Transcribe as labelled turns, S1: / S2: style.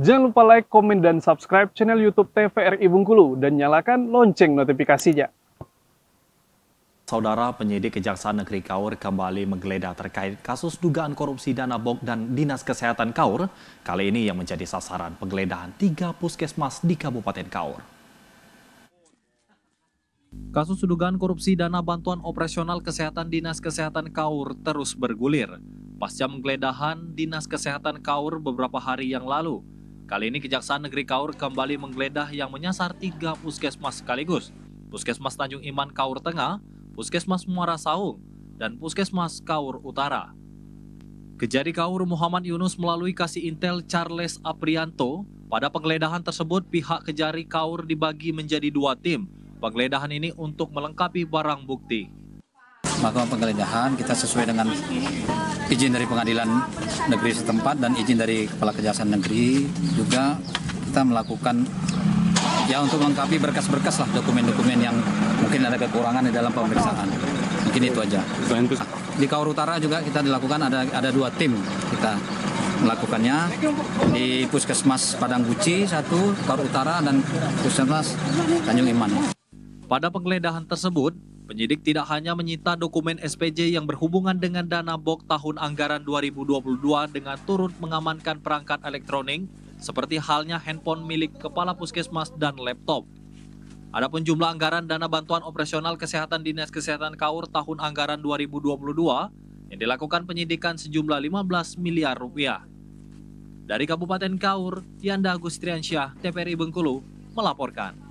S1: Jangan lupa like, komen, dan subscribe channel YouTube TVRI Bungkulu dan nyalakan lonceng notifikasinya. Saudara penyidik Kejaksaan Negeri Kaur kembali menggeledah terkait kasus dugaan korupsi dana bok dan Dinas Kesehatan Kaur, kali ini yang menjadi sasaran penggeledahan tiga puskesmas di Kabupaten Kaur. Kasus dugaan korupsi dana bantuan operasional kesehatan Dinas Kesehatan Kaur terus bergulir. Pasca penggeledahan Dinas Kesehatan Kaur beberapa hari yang lalu, Kali ini Kejaksaan Negeri Kaur kembali menggeledah yang menyasar tiga puskesmas sekaligus. Puskesmas Tanjung Iman Kaur Tengah, Puskesmas Muara Saung, dan Puskesmas Kaur Utara. Kejari Kaur Muhammad Yunus melalui kasih intel Charles Aprianto, pada penggeledahan tersebut pihak Kejari Kaur dibagi menjadi dua tim. Penggeledahan ini untuk melengkapi barang bukti melakukan penggeledahan kita sesuai dengan izin dari pengadilan negeri setempat dan izin dari kepala kejaksaan negeri
S2: juga kita melakukan ya untuk melengkapi berkas-berkas lah dokumen-dokumen yang mungkin ada kekurangan di dalam pemeriksaan mungkin itu aja di Kaur Utara juga kita dilakukan ada ada dua tim kita melakukannya di Puskesmas Padang Guci satu Kaur Utara dan Puskesmas Tanjung Iman.
S1: Pada penggeledahan tersebut, Penyidik tidak hanya menyita dokumen SPJ yang berhubungan dengan dana BOK tahun anggaran 2022 dengan turut mengamankan perangkat elektronik seperti halnya handphone milik kepala puskesmas dan laptop. Adapun jumlah anggaran dana bantuan operasional kesehatan Dinas Kesehatan Kaur tahun anggaran 2022 yang dilakukan penyidikan sejumlah 15 miliar rupiah. Dari Kabupaten Kaur, Yanda Agustriansyah, TPRI Bengkulu, melaporkan.